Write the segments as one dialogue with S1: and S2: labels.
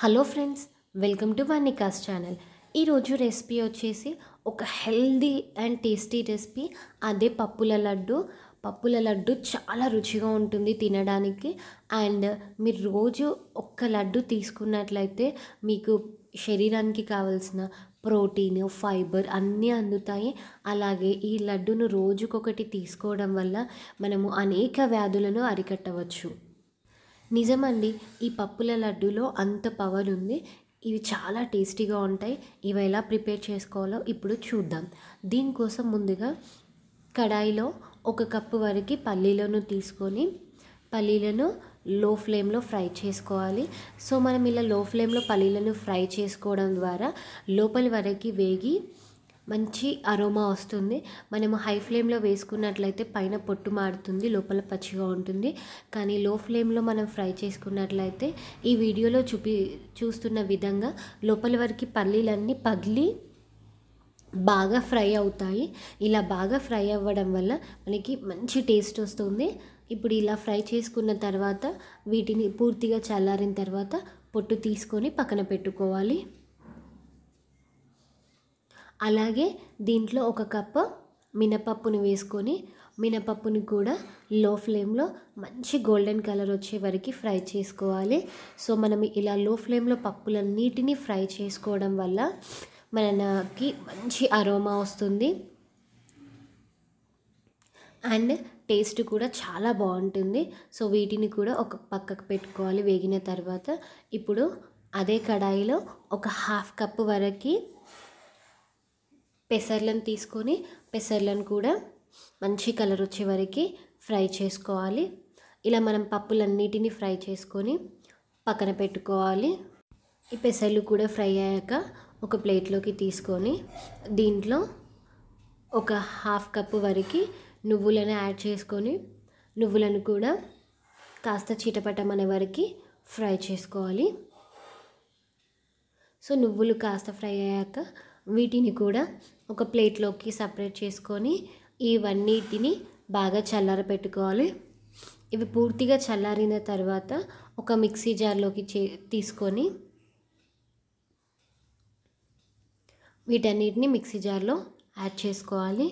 S1: hello friends welcome to వన్నికాస్ channel ఈరోజు recipe వచ్చేసి ఒక హెల్దీ అండ్ టేస్టీ రెసిపీ అదే పప్పుల లడ్డు పప్పుల లడ్డు చాలా రుచిగా ఉంటుంది తినడానికి అండ్ మీరు రోజు ఒక్క లడ్డు తీసుకున్నట్లయితే మీకు శరీరానికి కావలసిన ప్రోటీన్ ఫైబర్ అన్నీ అందుతాయి అలాగే ఈ లడ్డును రోజుకొకటి తీసుకోవడం వల్ల మనము అనేక వ్యాధులను అరికట్టవచ్చు నిజమండి ఈ పప్పుల లడ్డూలో అంత పవర్ ఉంది ఇవి చాలా టేస్టీగా ఉంటాయి ఇవి ఎలా ప్రిపేర్ చేసుకోవాలో ఇప్పుడు చూద్దాం దీనికోసం ముందుగా కడాయిలో ఒక కప్పు వరకు పల్లీలను తీసుకొని పల్లీలను లో ఫ్లేమ్లో ఫ్రై చేసుకోవాలి సో మనం ఇలా లో ఫ్లేమ్లో పల్లీలను ఫ్రై చేసుకోవడం ద్వారా లోపలి వరకు వేగి మంచి అరోమా వస్తుంది మనము హై ఫ్లేమ్లో వేసుకున్నట్లయితే పైన పొట్టు మారుతుంది లోపల పచ్చిగా ఉంటుంది కానీ లో ఫ్లేమ్లో మనం ఫ్రై చేసుకున్నట్లయితే ఈ వీడియోలో చూపి చూస్తున్న విధంగా లోపల వరకు పల్లీలన్నీ పగిలి బాగా ఫ్రై అవుతాయి ఇలా బాగా ఫ్రై అవ్వడం వల్ల మనకి మంచి టేస్ట్ వస్తుంది ఇప్పుడు ఇలా ఫ్రై చేసుకున్న తర్వాత వీటిని పూర్తిగా చల్లారిన తర్వాత పొట్టు తీసుకొని పక్కన పెట్టుకోవాలి అలాగే దీంట్లో ఒక కప్పు మినపప్పును వేసుకొని మినపప్పుని కూడా లో ఫ్లేమ్లో మంచి గోల్డెన్ కలర్ వచ్చే వరకు ఫ్రై చేసుకోవాలి సో మనం ఇలా లో ఫ్లేమ్లో పప్పులన్నిటినీ ఫ్రై చేసుకోవడం వల్ల మనకి మంచి అరోమా వస్తుంది అండ్ టేస్ట్ కూడా చాలా బాగుంటుంది సో వీటిని కూడా ఒక పక్కకు పెట్టుకోవాలి వేగిన తర్వాత ఇప్పుడు అదే కడాయిలో ఒక హాఫ్ కప్ వరకు పెసర్లను తీసుకొని పెసర్లను కూడా మంచి కలర్ వచ్చే వరకు ఫ్రై చేసుకోవాలి ఇలా మనం పప్పులన్నిటిని ఫ్రై చేసుకొని పక్కన పెట్టుకోవాలి ఈ పెసర్లు కూడా ఫ్రై అయ్యాక ఒక ప్లేట్లోకి తీసుకొని దీంట్లో ఒక హాఫ్ కప్పు వరకు నువ్వులను యాడ్ చేసుకొని నువ్వులను కూడా కాస్త చీటపట్టమనే వరకు ఫ్రై చేసుకోవాలి సో నువ్వులు కాస్త ఫ్రై అయ్యాక వీటిని కూడా ఒక ప్లేట్లోకి సపరేట్ చేసుకొని ఇవన్నిటిని బాగా చల్లార పెట్టుకోవాలి ఇవి పూర్తిగా చల్లారిన తర్వాత ఒక మిక్సీ జార్లోకి చే తీసుకొని వీటన్నిటిని మిక్సీ జార్లో యాడ్ చేసుకోవాలి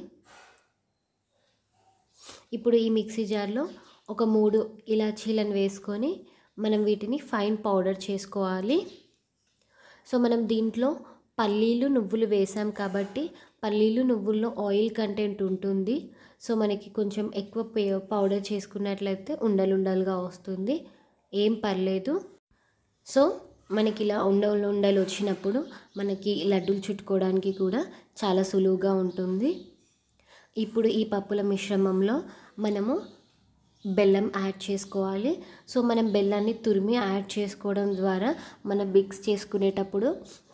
S1: ఇప్పుడు ఈ మిక్సీ జార్లో ఒక మూడు ఇలాచీలను వేసుకొని మనం వీటిని ఫైన్ పౌడర్ చేసుకోవాలి సో మనం దీంట్లో పల్లీలు నువ్వులు వేసాం కాబట్టి పల్లీలు నువ్వుల్లో ఆయిల్ కంటెంట్ ఉంటుంది సో మనకి కొంచెం ఎక్కువ పౌడర్ చేసుకున్నట్లయితే ఉండలుండలుగా వస్తుంది ఏం పర్లేదు సో మనకి ఇలా ఉండలు ఉండలు వచ్చినప్పుడు మనకి లడ్డూలు చుట్టుకోవడానికి కూడా చాలా సులువుగా ఉంటుంది ఇప్పుడు ఈ పప్పుల మిశ్రమంలో మనము బెల్లం యాడ్ చేసుకోవాలి సో మనం బెల్లాన్ని తురిమి యాడ్ చేసుకోవడం ద్వారా మనం మిక్స్ చేసుకునేటప్పుడు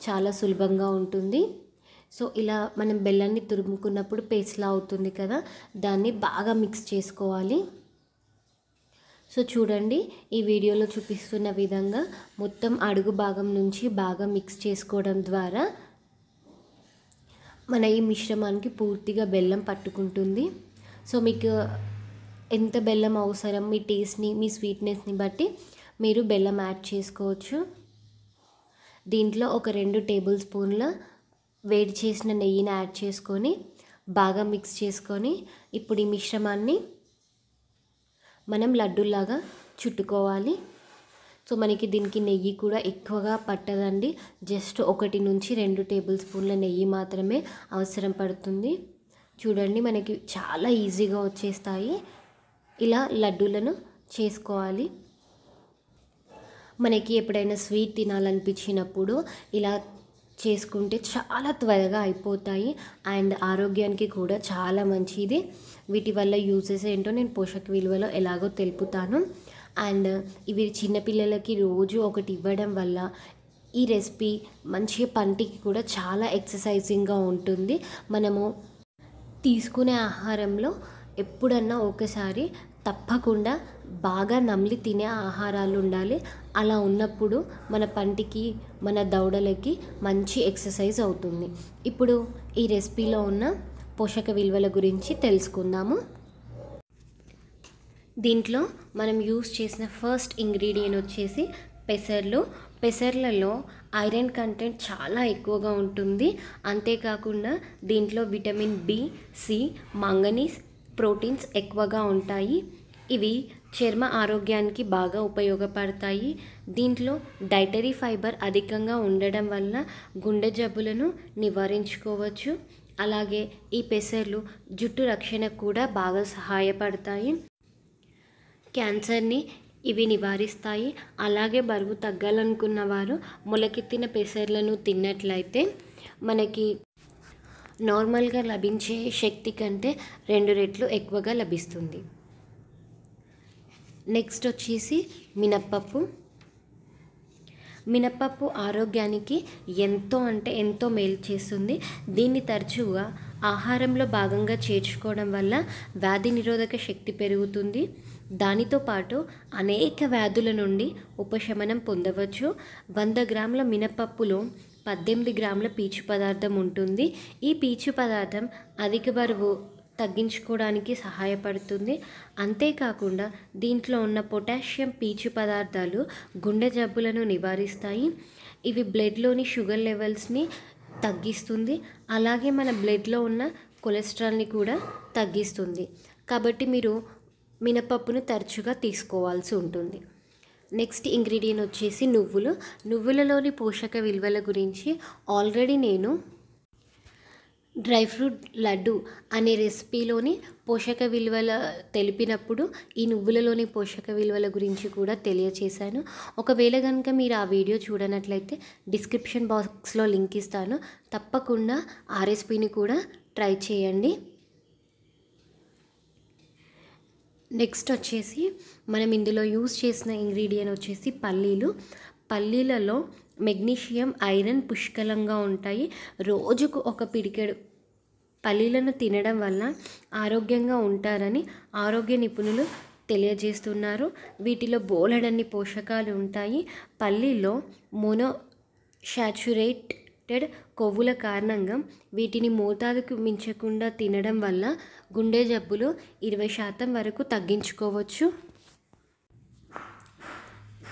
S1: చాలా సులభంగా ఉంటుంది సో ఇలా మనం బెల్లాన్ని తురుముకున్నప్పుడు పేస్ట్లా అవుతుంది కదా దాన్ని బాగా మిక్స్ చేసుకోవాలి సో చూడండి ఈ వీడియోలో చూపిస్తున్న విధంగా మొత్తం అడుగు భాగం నుంచి బాగా మిక్స్ చేసుకోవడం ద్వారా మన ఈ మిశ్రమానికి పూర్తిగా బెల్లం పట్టుకుంటుంది సో మీకు ఎంత బెల్లం అవసరం మీ టేస్ట్ని మీ స్వీట్నెస్ని బట్టి మీరు బెల్లం యాడ్ చేసుకోవచ్చు దీంట్లో ఒక రెండు టేబుల్ స్పూన్ల వేడి చేసిన నెయ్యిని యాడ్ చేసుకొని బాగా మిక్స్ చేసుకొని ఇప్పుడు ఈ మిశ్రమాన్ని మనం లడ్డూలాగా చుట్టుకోవాలి సో మనకి దీనికి నెయ్యి కూడా ఎక్కువగా పట్టదండి జస్ట్ ఒకటి నుంచి రెండు టేబుల్ స్పూన్ల నెయ్యి మాత్రమే అవసరం పడుతుంది చూడండి మనకి చాలా ఈజీగా వచ్చేస్తాయి ఇలా లడ్డూలను చేసుకోవాలి మనకి ఎప్పుడైనా స్వీట్ తినాలనిపించినప్పుడు ఇలా చేసుకుంటే చాలా త్వరగా అయిపోతాయి అండ్ ఆరోగ్యానికి కూడా చాలా మంచిది వీటి వల్ల యూజెస్ ఏంటో నేను పోషక విలువలో ఎలాగో తెలుపుతాను అండ్ ఇవి చిన్నపిల్లలకి రోజు ఒకటి ఇవ్వడం వల్ల ఈ రెసిపీ మంచి పంటికి కూడా చాలా ఎక్సర్సైజింగ్గా ఉంటుంది మనము తీసుకునే ఆహారంలో ఎప్పుడన్నా ఒకసారి తప్పకుండా బాగా నమిలి తినే ఆహారాలు ఉండాలి అలా ఉన్నప్పుడు మన పంటికి మన దౌడలకి మంచి ఎక్సర్సైజ్ అవుతుంది ఇప్పుడు ఈ రెసిపీలో ఉన్న పోషక విలువల గురించి తెలుసుకుందాము దీంట్లో మనం యూస్ చేసిన ఫస్ట్ ఇంగ్రీడియంట్ వచ్చేసి పెసర్లు పెసర్లలో ఐరన్ కంటెంట్ చాలా ఎక్కువగా ఉంటుంది అంతేకాకుండా దీంట్లో vitamin B C manganese proteins ఎక్కువగా ఉంటాయి ఇవి చర్మ ఆరోగ్యానికి బాగా ఉపయోగపడతాయి దీంట్లో డైటరీ ఫైబర్ అధికంగా ఉండడం వల్ల గుండె జబ్బులను నివారించుకోవచ్చు అలాగే ఈ పెసర్లు జుట్టు రక్షణకు కూడా బాగా సహాయపడతాయి క్యాన్సర్ని ఇవి నివారిస్తాయి అలాగే బరువు తగ్గాలనుకున్న వారు మొలకెత్తిన పెసర్లను తిన్నట్లయితే మనకి నార్మల్గా లభించే శక్తి కంటే రెండు రెట్లు ఎక్కువగా లభిస్తుంది నెక్స్ట్ వచ్చేసి మినప్పప్పు మినప్పప్పు ఆరోగ్యానికి ఎంతో అంటే ఎంతో మేలు చేస్తుంది దీన్ని తరచుగా ఆహారంలో భాగంగా చేర్చుకోవడం వల్ల వ్యాధి నిరోధక శక్తి పెరుగుతుంది దానితో పాటు అనేక వ్యాధుల నుండి ఉపశమనం పొందవచ్చు వంద గ్రాముల మినపప్పులో పద్దెనిమిది గ్రాముల పీచు పదార్థం ఉంటుంది ఈ పీచు పదార్థం అధిక బరువు తగ్గించుకోవడానికి సహాయపడుతుంది అంతేకాకుండా దీంట్లో ఉన్న పొటాషియం పీచు పదార్థాలు గుండె జబ్బులను నివారిస్తాయి ఇవి బ్లడ్లోని షుగర్ లెవెల్స్ని తగ్గిస్తుంది అలాగే మన బ్లడ్లో ఉన్న కొలెస్ట్రాల్ని కూడా తగ్గిస్తుంది కాబట్టి మీరు మినపప్పును తరచుగా తీసుకోవాల్సి ఉంటుంది నెక్స్ట్ ఇంగ్రీడియంట్ వచ్చేసి నువ్వులు నువ్వులలోని పోషక విలువల గురించి ఆల్రెడీ నేను డ్రై ఫ్రూట్ లడ్డు అనే రెసిపీలోని పోషక విలువల తెలిపినప్పుడు ఈ నువ్వులలోని పోషక విలువల గురించి కూడా తెలియచేశాను ఒకవేళ కనుక మీరు ఆ వీడియో చూడనట్లయితే డిస్క్రిప్షన్ బాక్స్లో లింక్ ఇస్తాను తప్పకుండా రెసిపీని కూడా ట్రై చేయండి నెక్స్ట్ వచ్చేసి మనం ఇందులో యూస్ చేసిన ఇంగ్రీడియంట్ వచ్చేసి పల్లీలు పల్లీలలో మెగ్నీషియం ఐరన్ పుష్కలంగా ఉంటాయి రోజుకు ఒక పిడికెడు పల్లీలను తినడం వల్ల ఆరోగ్యంగా ఉంటారని ఆరోగ్య నిపుణులు తెలియజేస్తున్నారు వీటిలో బోలెడన్ని పోషకాలు ఉంటాయి పల్లీలో మోనో శాచురేటెడ్ కొవ్వుల కారణంగా వీటిని మోతాదుకు మించకుండా తినడం వల్ల గుండె జబ్బులు ఇరవై శాతం వరకు తగ్గించుకోవచ్చు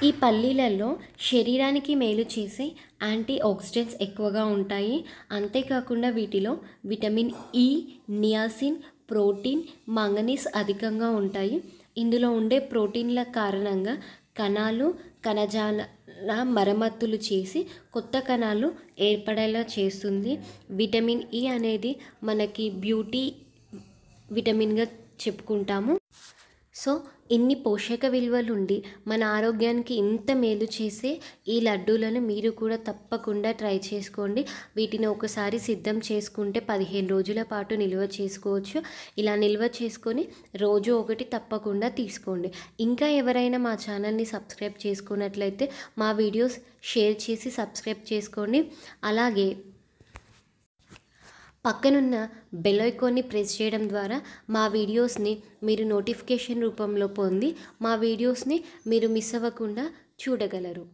S1: ఈ పల్లీలలో శరీరానికి మేలు చేసే యాంటీ ఆక్సిడెంట్స్ ఎక్కువగా ఉంటాయి అంతేకాకుండా వీటిలో vitamin E e, niacin protein manganese అధికంగా ఉంటాయి ఇందులో ఉండే ప్రోటీన్ల కారణంగా కణాలు కణజాల మరమ్మతులు చేసి కొత్త కణాలు ఏర్పడేలా చేస్తుంది విటమిన్ ఈ e అనేది మనకి బ్యూటీ విటమిన్గా చెప్పుకుంటాము సో ఇన్ని పోషక విలువలు ఉండి మన ఆరోగ్యానికి ఇంత మేలు చేసే ఈ లడ్డూలను మీరు కూడా తప్పకుండా ట్రై చేసుకోండి వీటిని ఒకసారి సిద్ధం చేసుకుంటే పదిహేను రోజుల పాటు నిల్వ చేసుకోవచ్చు ఇలా నిల్వ చేసుకొని రోజు ఒకటి తప్పకుండా తీసుకోండి ఇంకా ఎవరైనా మా ఛానల్ని సబ్స్క్రైబ్ చేసుకున్నట్లయితే మా వీడియోస్ షేర్ చేసి సబ్స్క్రైబ్ చేసుకోండి అలాగే పక్కనున్న బెల్ ప్రెస్ చేయడం ద్వారా మా వీడియోస్ని మీరు నోటిఫికేషన్ రూపంలో పొంది మా వీడియోస్ని మీరు మిస్ అవ్వకుండా చూడగలరు